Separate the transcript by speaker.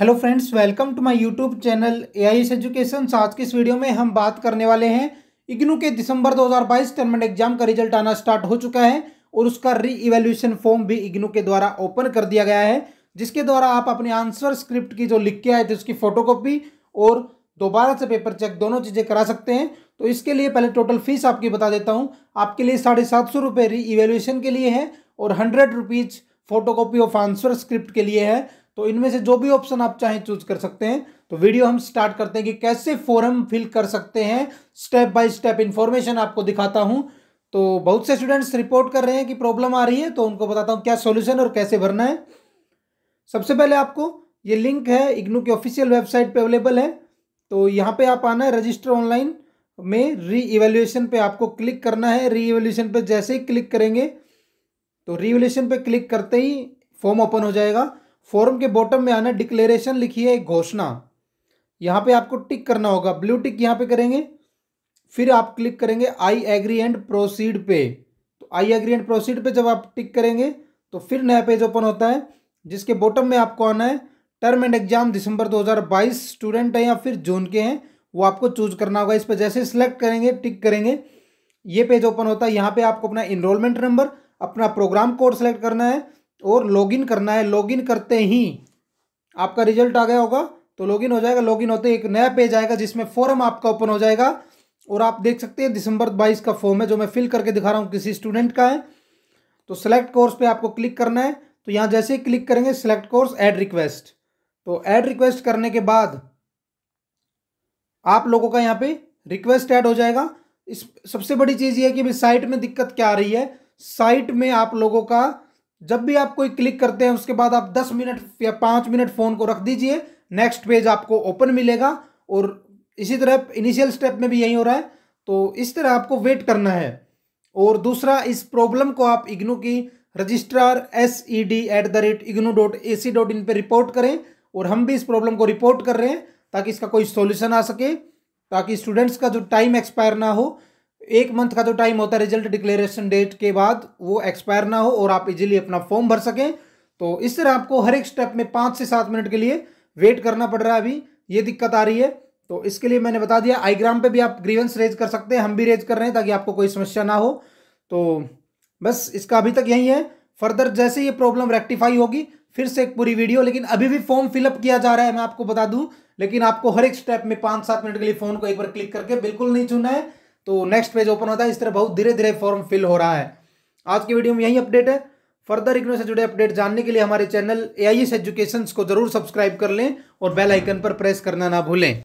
Speaker 1: hello friends welcome to my YouTube channel A I S education आज के इस video में हम बात करने वाले हैं इग्नू के दिसंबर 2022 टर्मेंट एग्जाम का रिजल्ट आना स्टार्ट हो चुका है और उसका री इवेल्यूशन फॉर्म भी इग्नू के द्वारा ओपन कर दिया गया है जिसके द्वारा आप अपने आंसर स्क्रिप्ट की जो लिख के आए थे उसकी फोटोकॉपी और दोबारा से पेपर चेक दोनों चीज़ें करा सकते हैं तो इसके लिए पहले टोटल फीस आपकी बता देता हूँ आपके लिए साढ़े सात सौ रुपये री इवेल्यूशन के लिए है और hundred rupees photocopy of answer script के लिए है तो इनमें से जो भी ऑप्शन आप चाहें चूज कर सकते हैं तो वीडियो हम स्टार्ट करते हैं कि कैसे फॉर्म फिल कर सकते हैं स्टेप बाय स्टेप इंफॉर्मेशन आपको दिखाता हूं तो बहुत से स्टूडेंट्स रिपोर्ट कर रहे हैं कि प्रॉब्लम आ रही है तो उनको बताता हूँ क्या सोल्यूशन और कैसे भरना है सबसे पहले आपको ये लिंक है इग्नू की ऑफिशियल वेबसाइट पर अवेलेबल है तो यहाँ पर आप आना है रजिस्टर ऑनलाइन में री इवेल्यूएशन पे आपको क्लिक करना है री इवेल्यूएशन पे जैसे ही क्लिक करेंगे तो रिवलेशन पे क्लिक करते ही फॉर्म ओपन हो जाएगा फॉर्म के बॉटम में आना डिक्लेरेशन लिखी है एक घोषणा यहाँ पे आपको टिक करना होगा ब्लू टिक यहाँ पे करेंगे फिर आप क्लिक करेंगे आई एग्री एंड प्रोसीड पे तो आई एग्री एंड प्रोसीड पे जब आप टिक करेंगे तो फिर नया पेज ओपन होता है जिसके बॉटम में आपको आना है टर्म एंड एग्जाम दिसंबर 2022 स्टूडेंट हैं या फिर जून के हैं वो आपको चूज करना होगा इस पर जैसे सिलेक्ट करेंगे टिक करेंगे ये पेज ओपन होता है यहाँ पे आपको अपना इनरोलमेंट नंबर अपना प्रोग्राम कोड सेलेक्ट करना है और लॉगिन करना है लॉगिन करते ही आपका रिजल्ट आ गया होगा तो लॉगिन हो जाएगा लॉगिन होते ही एक नया पेज आएगा जिसमें फॉर्म आपका ओपन हो जाएगा और आप देख सकते हैं दिसंबर बाईस का फॉर्म है जो मैं फिल करके दिखा रहा हूँ किसी स्टूडेंट का है तो सेलेक्ट कोर्स पे आपको क्लिक करना है तो यहाँ जैसे ही क्लिक करेंगे सिलेक्ट कोर्स एड रिक्वेस्ट तो ऐड रिक्वेस्ट करने के बाद आप लोगों का यहाँ पे रिक्वेस्ट ऐड हो जाएगा इस सबसे बड़ी चीज़ ये है कि साइट में दिक्कत क्या आ रही है साइट में आप लोगों का जब भी आप कोई क्लिक करते हैं उसके बाद आप दस मिनट या पाँच मिनट फ़ोन को रख दीजिए नेक्स्ट पेज आपको ओपन मिलेगा और इसी तरह इनिशियल स्टेप में भी यही हो रहा है तो इस तरह आपको वेट करना है और दूसरा इस प्रॉब्लम को आप इग्नू की registrar S E D at the rate IGNOU dot A C dot in पर रिपोर्ट करें और हम भी इस प्रॉब्लम को रिपोर्ट कर रहे हैं ताकि इसका कोई सॉल्यूशन आ सके ताकि स्टूडेंट्स का जो टाइम एक्सपायर ना हो एक मंथ का तो टाइम होता है रिजल्ट डिक्लेरेशन डेट के बाद वो एक्सपायर ना हो और आप इजीली अपना फॉर्म भर सकें तो इस तरह आपको हर एक स्टेप में पाँच से सात मिनट के लिए वेट करना पड़ रहा है अभी ये दिक्कत आ रही है तो इसके लिए मैंने बता दिया आईग्राम पे भी आप ग्रीवेंस रेज कर सकते हैं हम भी रेज कर रहे हैं ताकि आपको कोई समस्या ना हो तो बस इसका अभी तक यही है फर्दर जैसे ये प्रॉब्लम रेक्टिफाई होगी फिर से एक पूरी वीडियो लेकिन अभी भी फॉर्म फिलअप किया जा रहा है मैं आपको बता दूँ लेकिन आपको हर एक स्टेप में पाँच सात मिनट के लिए फ़ोन को एक बार क्लिक करके बिल्कुल नहीं चुना है तो नेक्स्ट पेज ओपन होता है इस तरह बहुत धीरे धीरे फॉर्म फिल हो रहा है आज की वीडियो में यही अपडेट है फर्दर इग्नो से जुड़े अपडेट जानने के लिए हमारे channel A I S education को जरूर सब्सक्राइब कर लें और बेल आइकन पर प्रेस करना ना भूलें